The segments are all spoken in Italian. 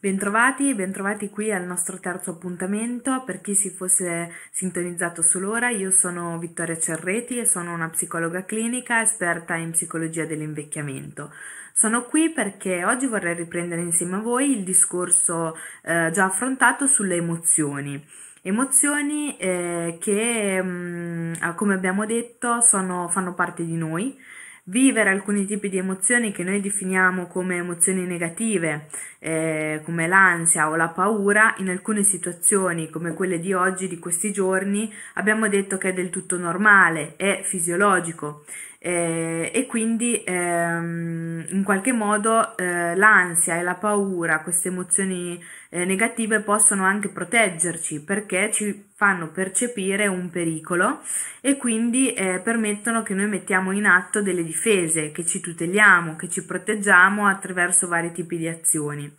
Bentrovati, bentrovati qui al nostro terzo appuntamento. Per chi si fosse sintonizzato sull'ora, io sono Vittoria Cerreti e sono una psicologa clinica esperta in psicologia dell'invecchiamento. Sono qui perché oggi vorrei riprendere insieme a voi il discorso eh, già affrontato sulle emozioni. Emozioni eh, che, mh, mm, come abbiamo detto, sono, fanno parte di noi vivere alcuni tipi di emozioni che noi definiamo come emozioni negative, eh, come l'ansia o la paura, in alcune situazioni come quelle di oggi, di questi giorni, abbiamo detto che è del tutto normale, è fisiologico eh, e quindi ehm, in qualche modo eh, l'ansia e la paura, queste emozioni eh, negative possono anche proteggerci perché ci fanno percepire un pericolo e quindi eh, permettono che noi mettiamo in atto delle difese, che ci tuteliamo, che ci proteggiamo attraverso vari tipi di azioni.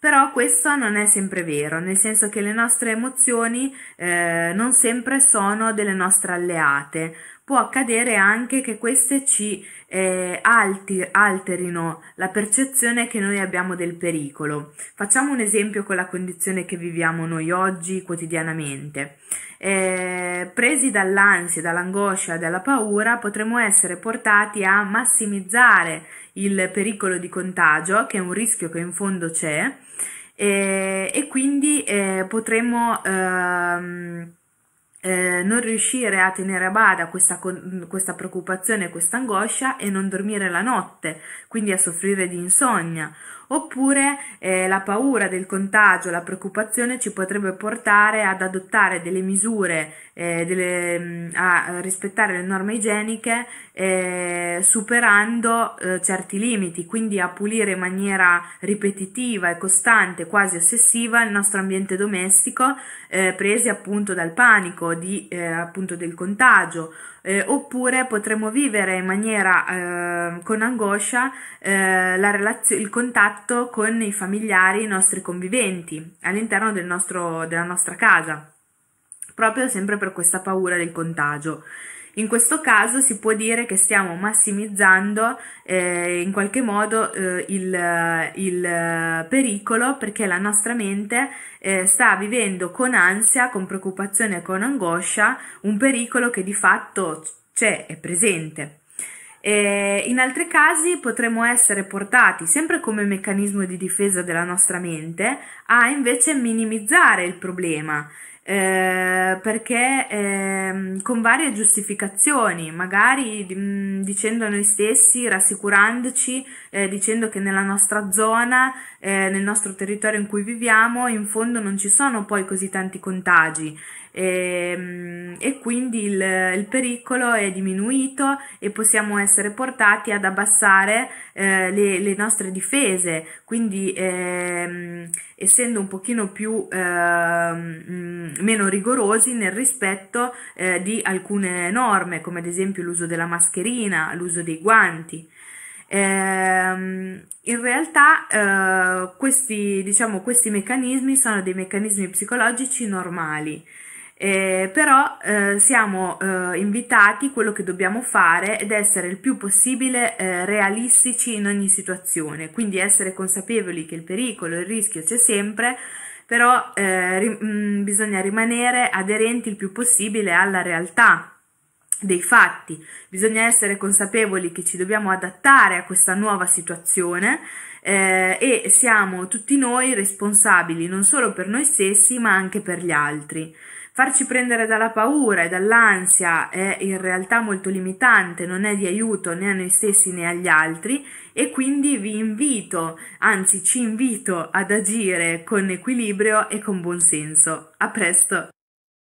Però questo non è sempre vero, nel senso che le nostre emozioni eh, non sempre sono delle nostre alleate può accadere anche che queste ci eh, alti, alterino la percezione che noi abbiamo del pericolo. Facciamo un esempio con la condizione che viviamo noi oggi quotidianamente. Eh, presi dall'ansia, dall'angoscia, dalla paura, potremmo essere portati a massimizzare il pericolo di contagio, che è un rischio che in fondo c'è, eh, e quindi eh, potremmo... Ehm, eh, non riuscire a tenere a bada questa, questa preoccupazione, questa angoscia e non dormire la notte, quindi a soffrire di insonnia oppure eh, la paura del contagio, la preoccupazione ci potrebbe portare ad adottare delle misure, eh, delle, mm, a rispettare le norme igieniche eh, superando eh, certi limiti, quindi a pulire in maniera ripetitiva e costante, quasi ossessiva, il nostro ambiente domestico, eh, presi appunto dal panico, di, eh, appunto del contagio. Eh, oppure potremmo vivere in maniera eh, con angoscia eh, il contatto contatto con i familiari, i nostri conviventi all'interno del nostro, della nostra casa, proprio sempre per questa paura del contagio. In questo caso si può dire che stiamo massimizzando eh, in qualche modo eh, il, il, pericolo perché la nostra mente eh, sta vivendo con ansia, con preoccupazione, con angoscia un pericolo che di fatto c'è, è presente. E in altri casi potremmo essere portati, sempre come meccanismo di difesa della nostra mente, a invece minimizzare il problema eh, perché eh, con varie giustificazioni, magari mh, mm, dicendo a noi stessi, rassicurandoci, eh, dicendo che nella nostra zona, eh, nel nostro territorio in cui viviamo, in fondo non ci sono poi così tanti contagi. E, ehm, e quindi il, il, pericolo è diminuito e possiamo essere portati ad abbassare eh, le, le, nostre difese, quindi ehm, essendo un pochino più ehm, meno rigorosi nel rispetto eh, di alcune norme, come ad esempio l'uso della mascherina, l'uso dei guanti. Ehm, in realtà eh, questi, diciamo, questi meccanismi sono dei meccanismi psicologici normali. Eh, però eh, siamo eh, invitati, quello che dobbiamo fare ed essere il più possibile eh, realistici in ogni situazione, quindi essere consapevoli che il pericolo, il rischio c'è sempre, però eh, ri- mh, mm, bisogna rimanere aderenti il più possibile alla realtà dei fatti, bisogna essere consapevoli che ci dobbiamo adattare a questa nuova situazione eh, e siamo tutti noi responsabili non solo per noi stessi ma anche per gli altri. Farci prendere dalla paura e dall'ansia è in realtà molto limitante, non è di aiuto né a noi stessi né agli altri e quindi vi invito, anzi ci invito ad agire con equilibrio e con buon senso. A presto!